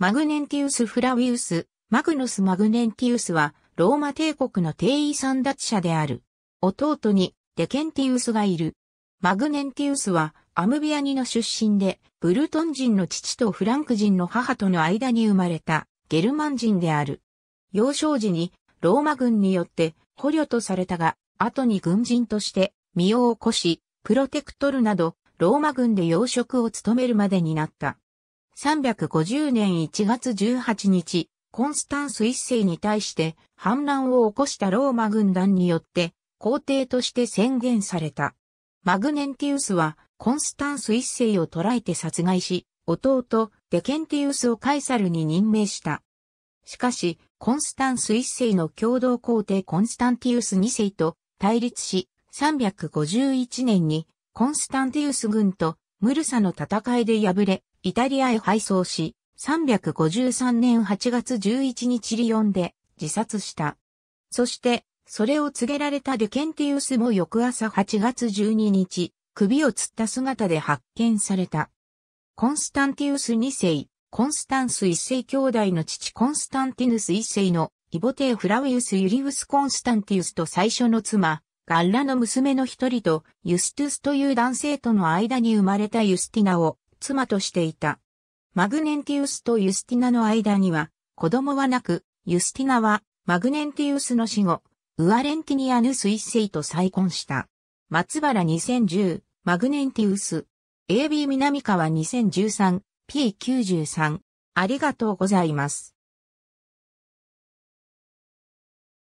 マグネンティウス・フラウィウス、マグヌス・マグネンティウスは、ローマ帝国の帝位三奪者である。弟に、デケンティウスがいる。マグネンティウスは、アムビアニの出身で、ブルトン人の父とフランク人の母との間に生まれた、ゲルマン人である。幼少時に、ローマ軍によって捕虜とされたが、後に軍人として身を起こし、プロテクトルなど、ローマ軍で養殖を務めるまでになった。350年1月18日、コンスタンス一世に対して反乱を起こしたローマ軍団によって皇帝として宣言された。マグネンティウスはコンスタンス一世を捕らえて殺害し、弟デケンティウスをカイサルに任命した。しかし、コンスタンス一世の共同皇帝コンスタンティウス二世と対立し、351年にコンスタンティウス軍とムルサの戦いで敗れ、イタリアへ配送し、353年8月11日リヨンで自殺した。そして、それを告げられたデュケンティウスも翌朝8月12日、首を吊った姿で発見された。コンスタンティウス2世、コンスタンス1世兄弟の父コンスタンティヌス1世のイボテー・フラウィウス・ユリウス・コンスタンティウスと最初の妻、ガッラの娘の一人とユストゥスという男性との間に生まれたユスティナを妻としていた。マグネンティウスとユスティナの間には、子供はなく、ユスティナは、マグネンティウスの死後、ウアレンティニアヌス一世と再婚した。松原2010、マグネンティウス。AB 南川2013、P93。ありがとうございます。